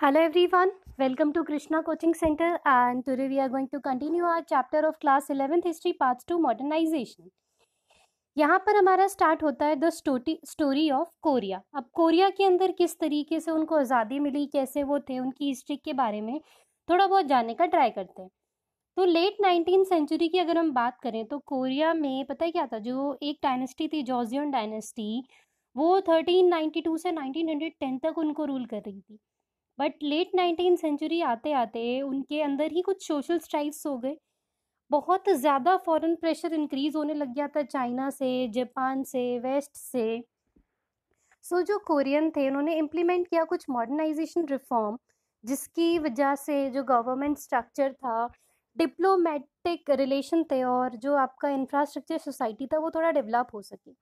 Hello everyone, welcome to Krishna Coaching Center and today we are going to continue our chapter of class 11th history parts to modernization. यहाँ पर हमारा start होता है the story story of Korea अब Korea के अंदर किस तरीके से उनको आज़ादी मिली कैसे वो थे उनकी हिस्ट्री के बारे में थोड़ा बहुत जानने का ट्राई करते हैं तो लेट नाइनटीन सेंचुरी की अगर हम बात करें तो कोरिया में पता है क्या था जो एक डायनेस्टी थी जॉर्जियन डायनेस्टी वो टू से टेन तक उनको रूल कर रही थी बट लेट नाइनटीन सेंचुरी आते आते उनके अंदर ही कुछ सोशल स्ट्राइक्स हो गए बहुत ज़्यादा फॉरेन प्रेशर इंक्रीज होने लग गया था चाइना से जापान से वेस्ट से सो so, जो कोरियन थे उन्होंने इम्प्लीमेंट किया कुछ मॉडर्नाइजेशन रिफॉर्म जिसकी वजह से जो गवर्नमेंट स्ट्रक्चर था डिप्लोमेटिक रिलेशन थे और जो आपका इंफ्रास्ट्रक्चर सोसाइटी था वो थोड़ा डेवलप हो सके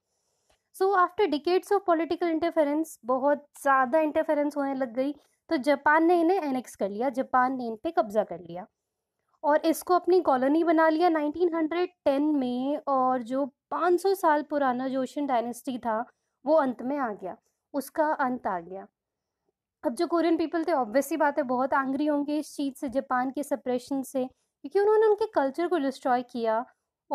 so after decades of political interference बहुत ज़्यादा इंटरफेरेंस होने लग गई तो जापान ने इन्हें एनेक्स कर लिया जापान ने इन पे कब्जा कर लिया और इसको अपनी कॉलोनी बना लिया 1910 में और जो 500 साल पुराना जोशन डायनेस्टी था वो अंत में आ गया उसका अंत आ गया अब जो कोरियन पीपल थे ऑब्वियसली बात है बहुत आंग्री होंगे इस चीज़ से जापान के सप्रेशन से क्योंकि उन्होंने उनके कल्चर को डिस्ट्रॉय किया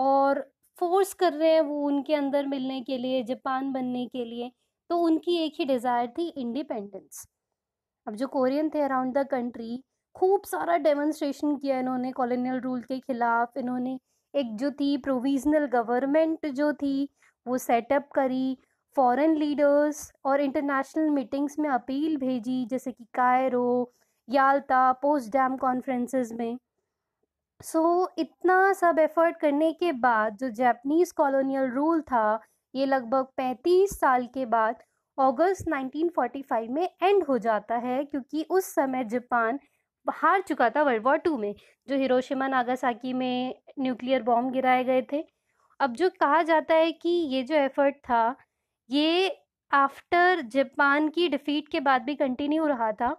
और फोर्स कर रहे हैं वो उनके अंदर मिलने के लिए जापान बनने के लिए तो उनकी एक ही डिज़ायर थी इंडिपेंडेंस अब जो कोरियन थे अराउंड द कंट्री खूब सारा डेमोन्स्ट्रेशन किया इन्होंने कॉलोनियल रूल के खिलाफ इन्होंने एक जो थी प्रोविजनल गवर्नमेंट जो थी वो सेटअप करी फॉरेन लीडर्स और इंटरनेशनल मीटिंग्स में अपील भेजी जैसे कि Cairo Yalta Potsdam conferences में सो so, इतना सब एफर्ट करने के बाद जो जैपनीज़ कॉलोनियल रूल था ये लगभग 35 साल के बाद अगस्त 1945 में एंड हो जाता है क्योंकि उस समय जापान हार चुका था वर्ल्ड वॉर टू में जो हिरोशिमा नागासाकी में न्यूक्लियर बॉम्ब गिराए गए थे अब जो कहा जाता है कि ये जो एफर्ट था ये आफ्टर जापान की डिफीट के बाद भी कंटिन्यू रहा था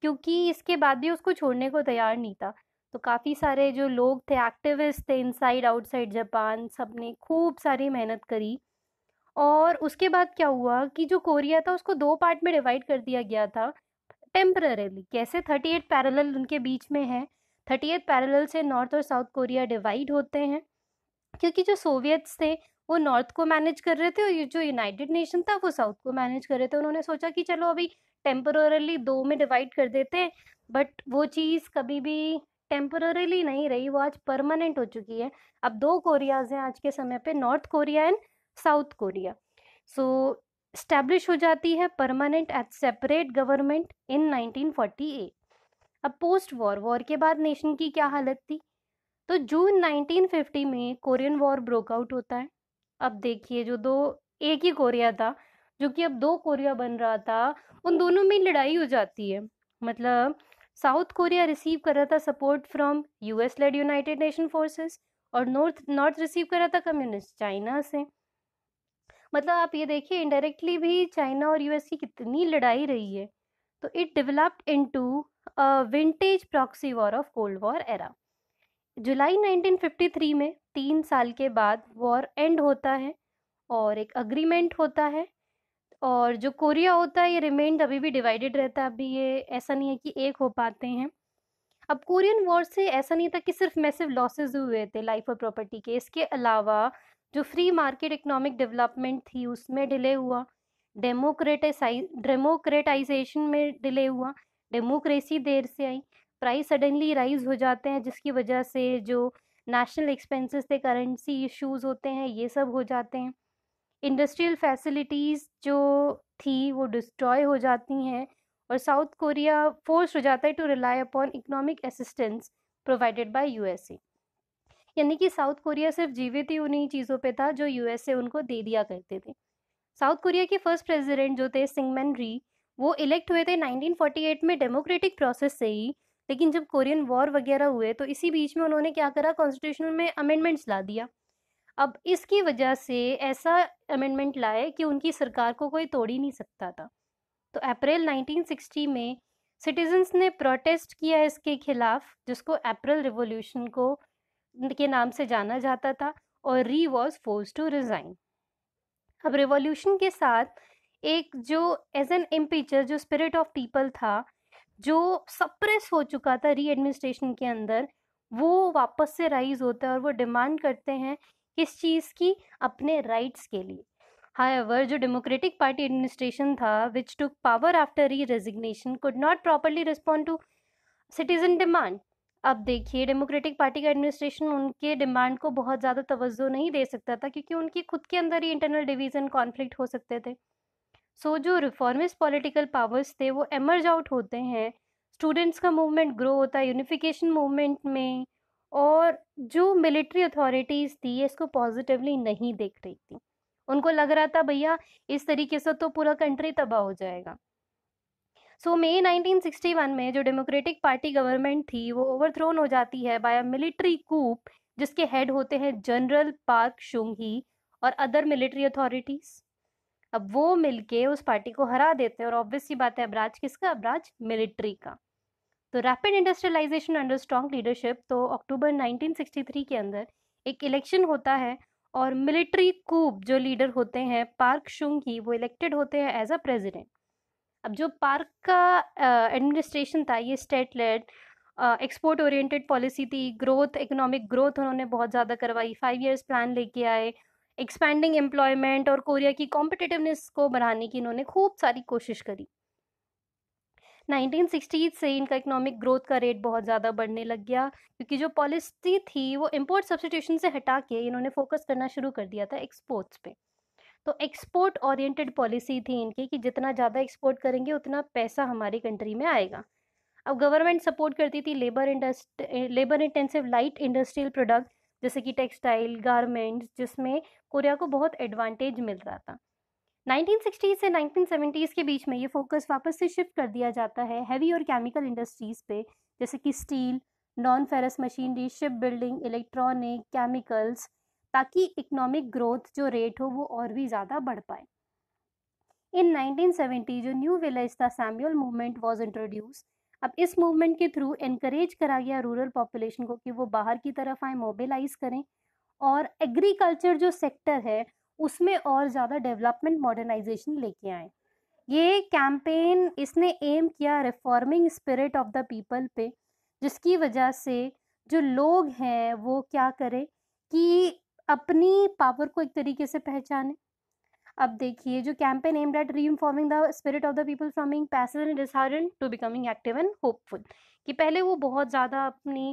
क्योंकि इसके बाद भी उसको छोड़ने को तैयार नहीं था तो काफ़ी सारे जो लोग थे एक्टिविस्ट थे इनसाइड आउटसाइड जापान सब ने खूब सारी मेहनत करी और उसके बाद क्या हुआ कि जो कोरिया था उसको दो पार्ट में डिवाइड कर दिया गया था टेम्पररीली कैसे थर्टी एट पैरल उनके बीच में है थर्टी एट पैरल से नॉर्थ और साउथ कोरिया डिवाइड होते हैं क्योंकि जो सोवियत्स थे वो नॉर्थ को मैनेज कर रहे थे और जो यूनाइटेड नेशन था वो साउथ को मैनेज कर रहे थे उन्होंने सोचा कि चलो अभी टेम्पोरली दो में डिवाइड कर देते हैं बट वो चीज़ कभी भी टेम्पररीली नहीं रही वो आज परमानेंट हो चुकी है अब दो कोरियाज हैं आज के समय पे North Korea and South Korea so establish हो जाती है permanent at separate government in 1948 अब पोस्ट वॉर वॉर के बाद नेशन की क्या हालत थी तो जून 1950 में कोरियन वॉर ब्रोकआउट होता है अब देखिए जो दो एक ही कोरिया था जो कि अब दो कोरिया बन रहा था उन दोनों में लड़ाई हो जाती है मतलब साउथ कोरिया रिसीव कर रहा था support from US led United Nation forces और नॉर्थ नॉर्थ रिसीव कर रहा था कम्युनिस्ट चाइना से मतलब आप ये देखिए इनडायरेक्टली भी चाइना और यूएस की कितनी लड़ाई रही है तो it developed into vintage proxy war of cold war era जुलाई 1953 में तीन साल के बाद वॉर एंड होता है और एक अग्रीमेंट होता है और जो कोरिया होता है ये रिमेंड अभी भी डिवाइडेड रहता है अभी ये ऐसा नहीं है कि एक हो पाते हैं अब कोरियन वॉर से ऐसा नहीं था कि सिर्फ मैसिव लॉसेज हुए थे लाइफ और प्रॉपर्टी के इसके अलावा जो फ्री मार्केट इकोनॉमिक डेवलपमेंट थी उसमें डिले हुआ डेमोक्रेटाइज डेमोक्रेटाइजेशन में डिले हुआ डेमोक्रेसी देर से आई प्राइस सडनली राइज हो जाते हैं जिसकी वजह से जो नेशनल एक्सपेंसेस थे करेंसी इश्यूज होते हैं ये सब हो जाते हैं इंडस्ट्रियल फैसिलिटीज़ जो थी वो डिस्ट्रॉय हो जाती हैं और साउथ कोरिया फोर्स हो जाता है to rely upon economic assistance provided by USA यानी कि साउथ कोरिया सिर्फ जीवित ही उन्हीं चीज़ों पे था जो यू से उनको दे दिया करते थे साउथ कोरिया के फर्स्ट प्रेसिडेंट जो थे सिंगमैन री वो इलेक्ट हुए थे 1948 में डेमोक्रेटिक प्रोसेस से ही लेकिन जब कोरियन वॉर वगैरह हुए तो इसी बीच में उन्होंने क्या करा कॉन्स्टिट्यूशन में अमेंडमेंट्स ला दिया अब इसकी वजह से ऐसा अमेंडमेंट लाए कि उनकी सरकार को कोई तोड़ ही नहीं सकता था तो अप्रैल 1960 में सिटीजन्स ने प्रोटेस्ट किया इसके खिलाफ जिसको अप्रैल रिवॉल्यूशन को के नाम से जाना जाता था और Rhee was force to resign अब रिवॉल्यूशन के साथ एक जो एज एन एम्पीचर जो स्पिरिट ऑफ पीपल था जो सप्रेस हो चुका था री एडमिनिस्ट्रेशन के अंदर वो वापस से राइज होता है और वो डिमांड करते हैं किस चीज़ की अपने राइट्स के लिए एवर जो डेमोक्रेटिक पार्टी एडमिनिस्ट्रेशन था which took power after Rhee resignation could not properly respond to citizen demand अब देखिए डेमोक्रेटिक पार्टी का एडमिनिस्ट्रेशन उनके डिमांड को बहुत ज़्यादा तवज्जो नहीं दे सकता था क्योंकि उनकी खुद के अंदर ही इंटरनल डिवीज़न कॉन्फ्लिक्ट हो सकते थे सो so, जो रिफॉर्मिस्ट पॉलिटिकल पावर्स थे वो एमर्ज आउट होते हैं स्टूडेंट्स का मूवमेंट ग्रो होता है यूनिफिकेशन मूवमेंट में और जो मिलिट्री अथॉरिटीज़ थी इसको पॉजिटिवली नहीं देख रही थी उनको लग रहा था भैया इस तरीके से तो पूरा कंट्री तबाह हो जाएगा सो मे 1961 में जो डेमोक्रेटिक पार्टी गवर्नमेंट थी वो ओवरथ्रोन हो जाती है बाय अ मिलिट्री कूप जिसके हेड होते हैं जनरल पार्क शुंगी और अदर मिलिट्री अथॉरिटीज़ अब वो मिलके उस पार्टी को हरा देते हैं और ऑब्वियस सी बात है अबराज किसका अबराज मिलिट्री का तो rapid industrialization under strong leadership तो अक्टूबर 1963 के अंदर एक इलेक्शन होता है और मिलिट्री कूप जो लीडर होते हैं पार्क शुंग ही वो इलेक्टेड होते हैं एज अ प्रेसिडेंट अब जो पार्क का एडमिनिस्ट्रेशन था ये state led export oriented policy थी ग्रोथ इकोनॉमिक ग्रोथ उन्होंने बहुत ज़्यादा करवाई फाइव ईयर्स प्लान लेके आए एक्सपैंडिंग एम्प्लॉयमेंट और कोरिया की कॉम्पिटिटिवनेस को बढ़ाने की इन्होंने खूब सारी कोशिश करी 1960 से इनका इकोनॉमिक ग्रोथ का रेट बहुत ज़्यादा बढ़ने लग गया क्योंकि जो पॉलिसी थी वो इम्पोर्ट सब्सटीट्यूशन से हटा के इन्होंने फोकस करना शुरू कर दिया था एक्सपोर्ट्स पे तो एक्सपोर्ट ओरिएंटेड पॉलिसी थी इनकी कि जितना ज़्यादा एक्सपोर्ट करेंगे उतना पैसा हमारी कंट्री में आएगा अब गवर्नमेंट सपोर्ट करती थी लेबर इंडस्ट labour intensive light industrial product जैसे कि टेक्सटाइल गारमेंट्स जिसमें कोरिया को बहुत एडवांटेज मिल रहा था 1960 से 1970s के बीच में ये फोकस वापस से शिफ्ट कर दिया जाता है हैवी और केमिकल इंडस्ट्रीज़ पे जैसे कि steel non ferrous machinery ship building electronic chemicals ताकि इकोनॉमिक ग्रोथ जो रेट हो वो और भी ज़्यादा बढ़ पाए इन 1970 जो न्यू था सैम्यूअल मूवमेंट वॉज इंट्रोड्यूस अब इस मूवमेंट के थ्रू इनक्रेज करा गया रूरल पॉपुलेशन को कि वो बाहर की तरफ आए मोबिलाइज करें और एग्रीकल्चर जो सेक्टर है उसमें और ज़्यादा डेवलपमेंट मॉडर्नाइजेशन लेके आए ये कैंपेन इसने एम किया reforming spirit of the people पे जिसकी वजह से जो लोग हैं वो क्या करें कि अपनी पावर को एक तरीके से पहचाने अब देखिए जो campaign aimed at re informing the spirit of the people forming passive and disheartened to becoming active and hopeful कि पहले वो बहुत ज़्यादा अपनी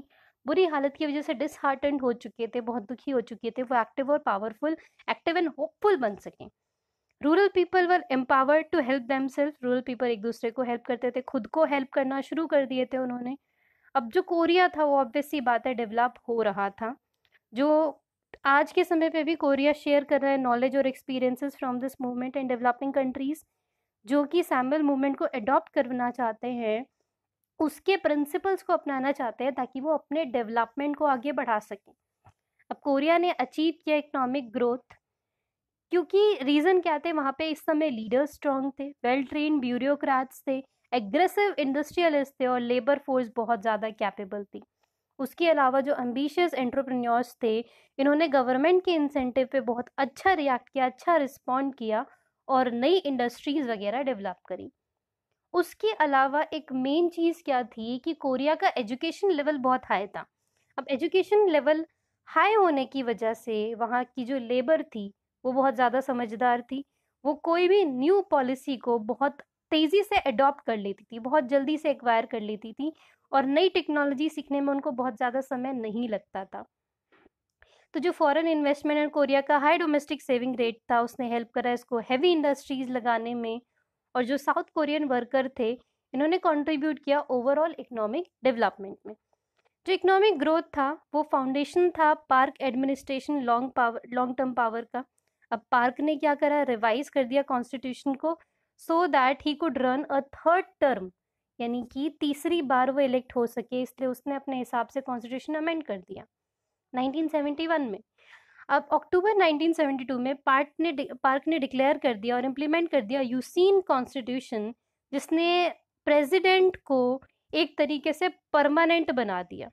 बुरी हालत की वजह से डिसहार्टनड हो चुके थे बहुत दुखी हो चुके थे वो एक्टिव और पावरफुल एक्टिव एंड होपफुल बन सकें rural people were empowered to help themselves rural people एक दूसरे को हेल्प करते थे खुद को हेल्प करना शुरू कर दिए थे उन्होंने अब जो कोरिया था वो ऑब्वियसली बात है डेवलप हो रहा था जो आज के समय पे भी कोरिया शेयर कर रहा है नॉलेज और experiences from this movement and developing countries जो कि सैम्बल मूवमेंट को अडॉप्ट करना चाहते हैं उसके प्रिंसिपल्स को अपनाना चाहते हैं ताकि वो अपने डेवलपमेंट को आगे बढ़ा सकें अब कोरिया ने अचीव किया इकोनॉमिक ग्रोथ क्योंकि रीज़न क्या थे वहाँ पे इस समय लीडर्स स्ट्रांग थे वेल ट्रेन ब्यूरोक्रेट्स थे एग्रेसिव इंडस्ट्रियलिस्ट थे और लेबर फोर्स बहुत ज़्यादा कैपेबल थी उसके अलावा जो एम्बिशियस एंट्रप्रन्योर्स थे इन्होंने गवर्नमेंट के इंसेंटिव पे बहुत अच्छा रिएक्ट किया अच्छा रिस्पॉन्ड किया और नई इंडस्ट्रीज़ वगैरह डेवलप करी उसके अलावा एक मेन चीज़ क्या थी कि कोरिया का एजुकेशन लेवल बहुत हाई था अब एजुकेशन लेवल हाई होने की वजह से वहाँ की जो लेबर थी वो बहुत ज़्यादा समझदार थी वो कोई भी न्यू पॉलिसी को बहुत तेज़ी से अडॉप्ट कर लेती थी बहुत जल्दी से एक्वायर कर लेती थी और नई टेक्नोलॉजी सीखने में उनको बहुत ज़्यादा समय नहीं लगता था तो जो फॉरेन इन्वेस्टमेंट इन कोरिया का हाई डोमेस्टिक सेविंग रेट था उसने हेल्प करा इसको हैवी इंडस्ट्रीज़ लगाने में और जो साउथ कोरियन वर्कर थे इन्होंने कंट्रीब्यूट किया ओवरऑल इकोनॉमिक डेवलपमेंट में जो इकोनॉमिक ग्रोथ था वो फाउंडेशन था Park administration long power long term power का अब पार्क ने क्या करा रिवाइज कर दिया कॉन्स्टिट्यूशन को so that he could run a third term यानी कि तीसरी बार वो इलेक्ट हो सके इसलिए उसने अपने हिसाब से कॉन्स्टिट्यूशन अमेंड कर दिया 1971 में अब अक्टूबर 1972 में पार्ट ने पार्क ने डिक्लेयर कर दिया और इम्प्लीमेंट कर दिया यूसिन कॉन्स्टिट्यूशन जिसने प्रेसिडेंट को एक तरीके से परमानेंट बना दिया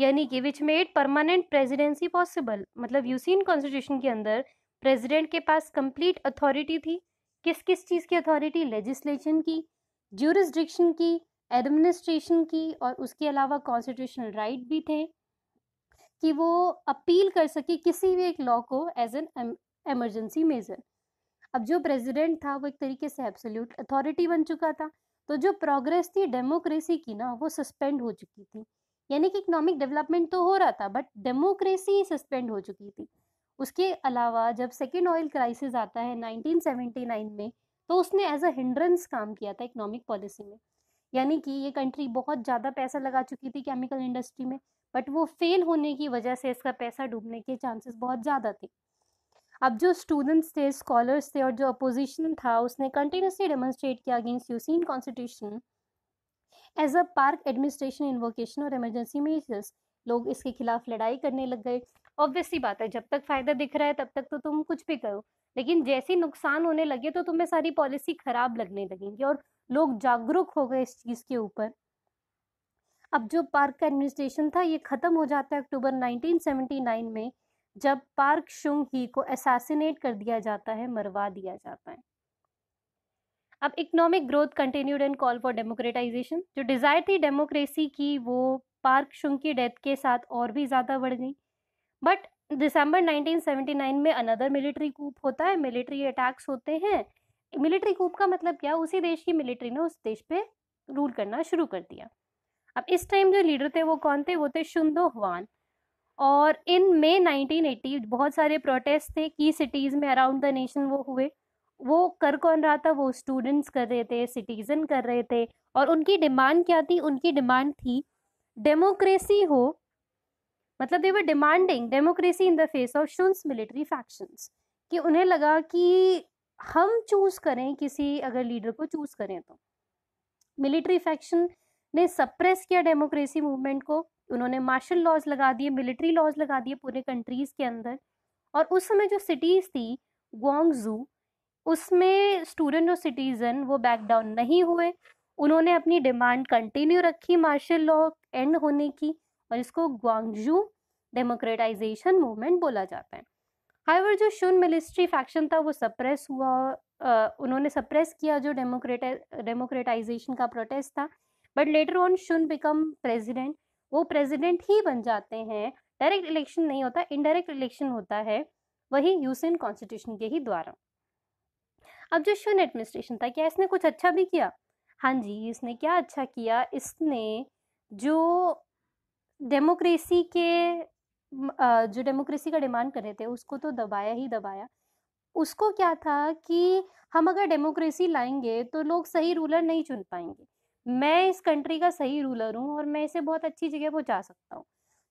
यानी कि which made permanent presidency possible मतलब यूसिन कॉन्स्टिट्यूशन के अंदर प्रेसिडेंट के पास कंप्लीट अथॉरिटी थी किस किस चीज़ की अथॉरिटी लेजिस्लेशन की ज्यूरिस्डिक्शन की एडमिनिस्ट्रेशन की और उसके अलावा कॉन्स्टिट्यूशनल राइट भी थे कि वो अपील कर सके किसी भी एक लॉ को एज एन एमरजेंसी मेजर अब जो प्रेसिडेंट था वो एक तरीके से एब्सोल्यूट अथॉरिटी बन चुका था तो जो प्रोग्रेस थी डेमोक्रेसी की ना वो सस्पेंड हो चुकी थी यानी कि इकोनॉमिक डेवलपमेंट तो हो रहा था बट डेमोक्रेसी सस्पेंड हो चुकी थी उसके अलावा जब सेकेंड ऑयल क्राइसिस आता है 1979 में तो उसने एज अ हिंड्रेंस काम किया था इकोनॉमिक पॉलिसी में यानी कि ये कंट्री बहुत ज़्यादा पैसा लगा चुकी थी केमिकल इंडस्ट्री में बट वो फेल होने की वजह से इसका पैसा डूबने के चांसेस बहुत ज़्यादा थे अब जो स्टूडेंट्स थे स्कॉलर्स थे और जो अपोजिशन था उसने कंटिन्यूसली डेमोन्स्ट्रेट किया against Yushin constitution as a Park administration invocation और इमरजेंसी मेजर्स लोग इसके खिलाफ लड़ाई करने लग गए ऑब्वियसली बात है जब तक फायदा दिख रहा है तब तक तो तुम कुछ भी करो लेकिन जैसे नुकसान होने लगे तो तुम्हें सारी पॉलिसी खराब लगने लगेंगी और लोग जागरूक हो गए इस चीज़ के ऊपर अब जो पार्क का एडमिनिस्ट्रेशन था ये ख़त्म हो जाता है अक्टूबर 1979 में जब पार्क शुंग ही को असासीनेट कर दिया जाता है मरवा दिया जाता है अब economic growth continued and call for democratization जो डिज़ायर थी डेमोक्रेसी की वो पार्क शुंग की डेथ के साथ और भी ज़्यादा बढ़ गई बट दिसंबर 1979 में अनदर मिलिट्री कूप होता है मिलिट्री अटैक्स होते हैं मिलिट्री कूप का मतलब क्या उसी देश की मिलिट्री ने उस देश पे रूल करना शुरू कर दिया अब इस टाइम जो लीडर थे वो कौन थे वो थे शुंदो हुआन और इन मे 1980 बहुत सारे प्रोटेस्ट थे की सिटीज़ में अराउंड द नेशन वो हुए वो कर कौन रहा था वो स्टूडेंट्स कर रहे थे सिटीज़न कर रहे थे और उनकी डिमांड क्या थी उनकी डिमांड थी डेमोक्रेसी हो मतलब they were demanding democracy in the face of Chun's military factions कि उन्हें लगा कि हम चूज करें किसी अगर लीडर को चूज करें तो मिलिट्री फैक्शन ने सप्रेस किया डेमोक्रेसी मूवमेंट को उन्होंने मार्शल लॉज लगा दिए मिलिट्री लॉज लगा दिए पूरे कंट्रीज के अंदर और उस समय जो सिटीज़ थी गुआंगजू उसमें स्टूडेंट और सिटीज़न वो बैक डाउन नहीं हुए उन्होंने अपनी डिमांड कंटिन्यू रखी मार्शल लॉ एंड होने की और इसको ग्वांगजू डेमोक्रेटाइजेशन मूवमेंट बोला जाता है हाईवर जो शुन मिलिस्ट्री फैक्शन था वो सप्रेस हुआ आ, उन्होंने सप्रेस किया जो डेमोक्रेट डेमोक्रेटाइजेशन का प्रोटेस्ट था but later on Chun become president वो प्रेसिडेंट ही बन जाते हैं डायरेक्ट इलेक्शन नहीं होता इनडायरेक्ट इलेक्शन होता है वही यूसिन कॉन्स्टिट्यूशन के ही द्वारा अब जो शुन एडमिनिस्ट्रेशन था क्या इसने कुछ अच्छा भी किया हाँ जी इसने क्या अच्छा किया इसने जो डेमोक्रेसी के जो डेमोक्रेसी का डिमांड कर रहे थे उसको तो दबाया ही दबाया उसको क्या था कि हम अगर डेमोक्रेसी लाएंगे तो लोग सही रूलर नहीं चुन पाएंगे मैं इस कंट्री का सही रूलर हूँ और मैं इसे बहुत अच्छी जगह पहुँचा सकता हूँ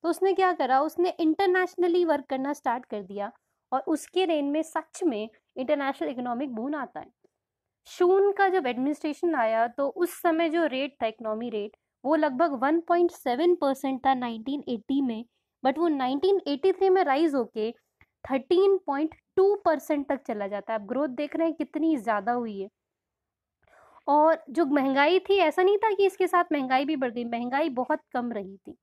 तो उसने क्या करा उसने इंटरनेशनली वर्क करना स्टार्ट कर दिया और उसके रेन में सच में इंटरनेशनल इकोनॉमिक बून आता है शून का जब एडमिनिस्ट्रेशन आया तो उस समय जो रेट था इकोनॉमी रेट वो लगभग 1.7 परसेंट था 1980 में बट वो 1983 में राइज होके 13.2 परसेंट तक चला जाता है आप ग्रोथ देख रहे हैं कितनी ज़्यादा हुई है और जो महंगाई थी ऐसा नहीं था कि इसके साथ महंगाई भी बढ़ गई महंगाई बहुत कम रही थी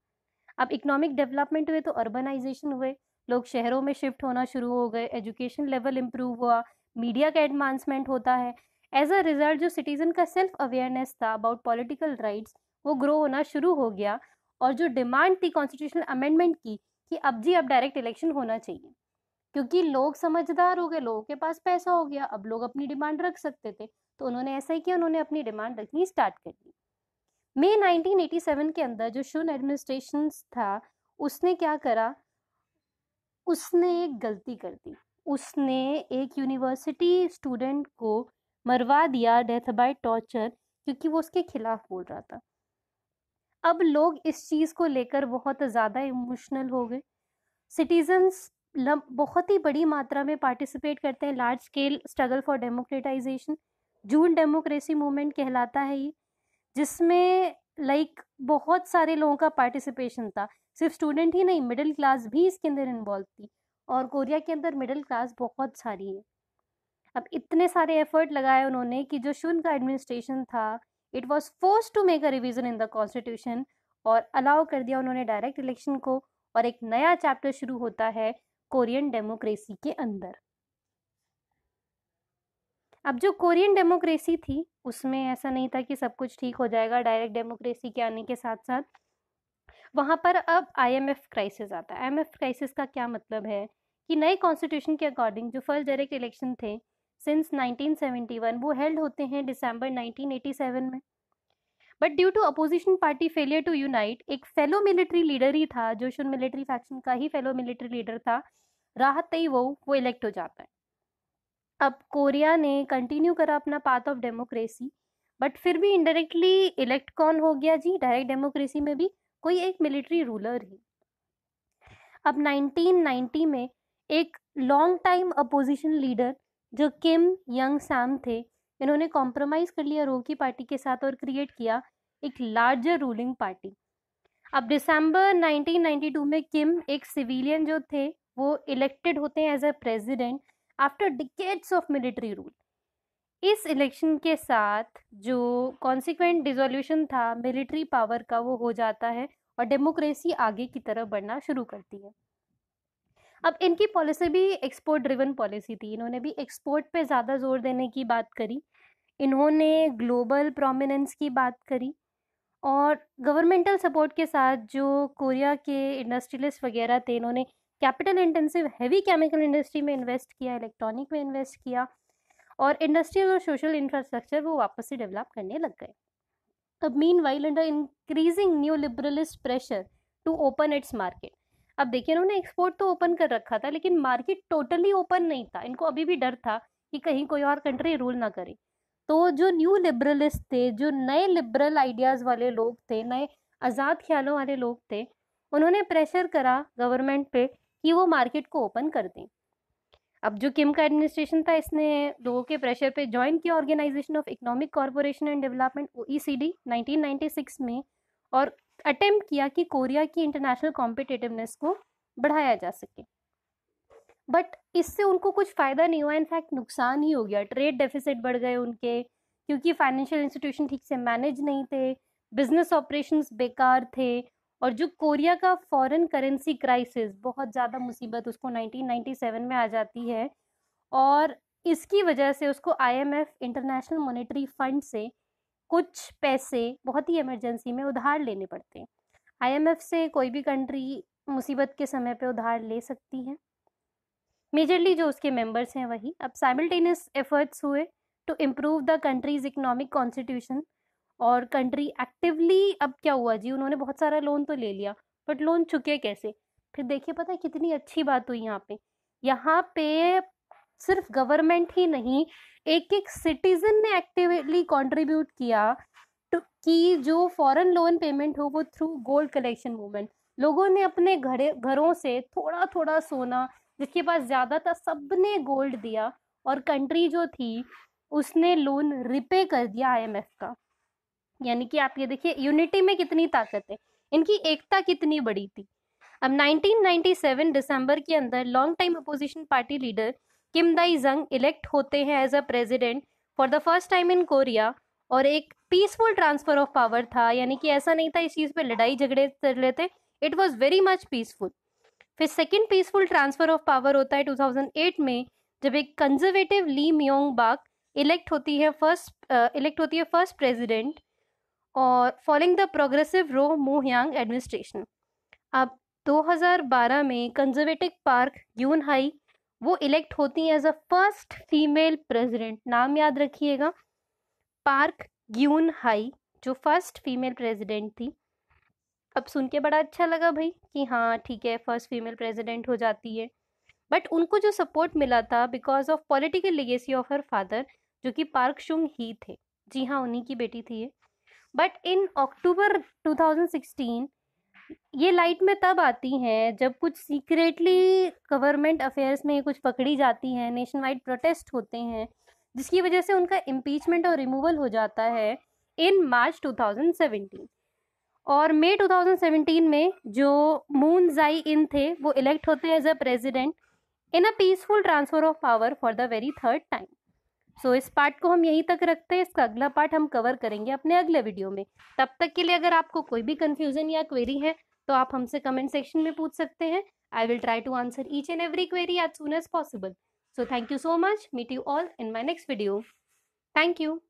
अब इकोनॉमिक डेवलपमेंट हुए तो अर्बनाइजेशन हुए लोग शहरों में शिफ्ट होना शुरू हो गए एजुकेशन लेवल इम्प्रूव हुआ मीडिया का एडवांसमेंट होता है एज अ रिजल्ट जो सिटीजन का सेल्फ अवेयरनेस था अबाउट पॉलिटिकल राइट्स वो ग्रो होना शुरू हो गया और जो डिमांड थी कॉन्स्टिट्यूशनल अमेंडमेंट की कि अब जी अब डायरेक्ट इलेक्शन होना चाहिए क्योंकि लोग समझदार हो गए लोगों के पास पैसा हो गया अब लोग अपनी डिमांड रख सकते थे तो उन्होंने ऐसा ही किया उन्होंने अपनी डिमांड रखनी स्टार्ट कर दी मई 1987 के अंदर जो शुन एडमिनिस्ट्रेशन था उसने क्या करा उसने एक गलती कर दी उसने एक यूनिवर्सिटी स्टूडेंट को मरवा दिया डेथ बाय टॉर्चर क्योंकि वो उसके खिलाफ बोल रहा था अब लोग इस चीज़ को लेकर बहुत ज़्यादा इमोशनल हो गए सिटीजन्स बहुत ही बड़ी मात्रा में पार्टिसिपेट करते हैं large scale struggle for democratization June democracy movement कहलाता है ये जिसमें लाइक like, बहुत सारे लोगों का पार्टिसिपेशन था सिर्फ स्टूडेंट ही नहीं मिडिल क्लास भी इसके अंदर इन्वॉल्व थी और कोरिया के अंदर मिडिल क्लास बहुत सारी है अब इतने सारे एफर्ट लगाए उन्होंने कि जो शुन का एडमिनिस्ट्रेशन था it was force to make a revision in the constitution और अलाउ कर दिया उन्होंने डायरेक्ट इलेक्शन को और एक नया चैप्टर शुरू होता है कोरियन डेमोक्रेसी के अंदर अब जो कोरियन डेमोक्रेसी थी उसमें ऐसा नहीं था कि सब कुछ ठीक हो जाएगा डायरेक्ट डेमोक्रेसी के आने के साथ साथ वहाँ पर अब आईएमएफ क्राइसिस आता है आईएमएफ क्राइसिस का क्या मतलब है कि नए कॉन्स्टिट्यूशन के अकॉर्डिंग जो फर्स्ट डायरेक्ट इलेक्शन थे सिंस 1971 वो हेल्ड होते हैं दिसंबर 1987 में but due to opposition party failure to unite एक फेलो मिलिट्री लीडर ही था जो शुन मिलिट्री फैक्शन का ही फेलो मिलिट्री लीडर था राहत ही वो वो इलेक्ट हो जाता है अब कोरिया ने कंटिन्यू करा अपना पाथ ऑफ डेमोक्रेसी बट फिर भी इनडायरेक्टली इलेक्ट कौन हो गया जी डायरेक्ट डेमोक्रेसी में भी कोई एक मिलिट्री रूलर ही अब 1990 में एक लॉन्ग टाइम अपोजिशन लीडर जो किम यंग सैम थे इन्होंने कॉम्प्रोमाइज़ कर लिया रोकी की पार्टी के साथ और क्रिएट किया एक लार्जर रूलिंग पार्टी अब दिसंबर 1992 में किम एक सिविलियन जो थे वो इलेक्टेड होते हैं as a president after decades of military rule इस इलेक्शन के साथ जो कॉन्सिक्वेंट डिजोल्यूशन था मिलिट्री पावर का वो हो जाता है और डेमोक्रेसी आगे की तरफ बढ़ना शुरू करती है अब इनकी पॉलिसी भी एक्सपोर्ट ड्रिवन पॉलिसी थी इन्होंने भी एक्सपोर्ट पे ज़्यादा जोर देने की बात करी इन्होंने ग्लोबल प्रोमिनेंस की बात करी और गवर्नमेंटल सपोर्ट के साथ जो कोरिया के इंडस्ट्रियलिस्ट वगैरह थे इन्होंने capital intensive heavy chemical industry में इन्वेस्ट किया इलेक्ट्रॉनिक में इन्वेस्ट किया और इंडस्ट्रियल और सोशल इंफ्रास्ट्रक्चर वो वापस से डेवलप करने लग गए अब meanwhile under increasing new liberalist pressure to open its market अब देखिए इन्होंने एक्सपोर्ट तो ओपन कर रखा था लेकिन मार्केट टोटली ओपन नहीं था इनको अभी भी डर था कि कहीं कोई और कंट्री रूल ना करे तो जो न्यू लिबरलिस्ट थे जो नए लिबरल आइडियाज़ वाले लोग थे नए आज़ाद ख्यालों वाले लोग थे उन्होंने प्रेशर करा गवर्नमेंट पे कि वो मार्केट को ओपन कर दें अब जो किम का एडमिनिस्ट्रेशन था इसने लोगों के प्रेशर पे ज्वाइन किया organisation of economic corporation and development O E में और अटेम्प्ट किया कि कोरिया की इंटरनेशनल कॉम्पिटेटिवनेस को बढ़ाया जा सके बट इससे उनको कुछ फ़ायदा नहीं हुआ इनफैक्ट नुकसान ही हो गया ट्रेड डेफिसिट बढ़ गए उनके क्योंकि फाइनेंशियल इंस्टीट्यूशन ठीक से मैनेज नहीं थे बिजनेस ऑपरेशंस बेकार थे और जो कोरिया का फॉरेन करेंसी क्राइसिस बहुत ज़्यादा मुसीबत उसको 1997 में आ जाती है और इसकी वजह से उसको आईएमएफ इंटरनेशनल मॉनेटरी फंड से कुछ पैसे बहुत ही इमरजेंसी में उधार लेने पड़ते हैं आईएमएफ से कोई भी कंट्री मुसीबत के समय पे उधार ले सकती है मेजरली जो उसके मेंबर्स हैं वही अब साइमल्टेनियस एफर्ट्स हुए to improve the country's economic constitution और कंट्री एक्टिवली अब क्या हुआ जी उन्होंने बहुत सारा लोन तो ले लिया बट लोन चुके कैसे फिर देखिए पता कितनी अच्छी बात हुई यहाँ पे यहाँ पे सिर्फ गवर्नमेंट ही नहीं एक एक सिटीजन ने एक्टिवली कंट्रीब्यूट किया कि जो फॉरेन लोन पेमेंट हो वो थ्रू गोल्ड कलेक्शन मूवमेंट लोगों ने अपने घरे घरों से थोड़ा थोड़ा सोना जिसके पास ज़्यादा था सब ने गोल्ड दिया और कंट्री जो थी उसने लोन रिपे कर दिया आई का यानी कि आप ये देखिए यूनिटी में कितनी ताकत है इनकी एकता कितनी बड़ी थी अब 1997 दिसंबर के अंदर long time opposition party leader Kim Dae Jung elect होते हैं as a president for the first time in Korea और एक पीसफुल ट्रांसफर ऑफ पावर था यानी कि ऐसा नहीं था इस चीज़ पे लड़ाई झगड़े चल रहे थे it was very much peaceful फिर second peaceful transfer of power होता है एट में जब एक conservative Lee Myung Bak elect होती है फर्स्ट इलेक्ट uh, होती है फर्स्ट प्रेजिडेंट और following the progressive Roh Moohyun administration अब 2012 में कंजर्वेटिव पार्क यून हाई वो इलेक्ट होती हैं as a first female president नाम याद रखिएगा पार्क ग्यून हाई जो फर्स्ट फीमेल प्रेसिडेंट थी अब सुन के बड़ा अच्छा लगा भाई कि हाँ ठीक है फर्स्ट फीमेल प्रेसिडेंट हो जाती है बट उनको जो सपोर्ट मिला था because of political legacy of her father जो कि पार्क शुंग ही थे जी हाँ उन्हीं की बेटी थी ये बट इन अक्टूबर 2016 ये लाइट में तब आती हैं जब कुछ सीक्रेटली गवर्नमेंट अफेयर्स में कुछ पकड़ी जाती हैं नेशन वाइड प्रोटेस्ट होते हैं जिसकी वजह से उनका इम्पीचमेंट और रिमूवल हो जाता है इन मार्च 2017 और मई 2017 में जो मून जाई इन थे वो इलेक्ट होते हैं as a president in a peaceful transfer of power for the very third time so so, इस पार्ट को हम यहीं तक रखते हैं इसका अगला पार्ट हम कवर करेंगे अपने अगले वीडियो में तब तक के लिए अगर आपको कोई भी कन्फ्यूज़न या क्वेरी है तो आप हमसे कमेंट सेक्शन में पूछ सकते हैं I will try to answer each and every query as soon as possible so thank you so much meet you all in my next video thank you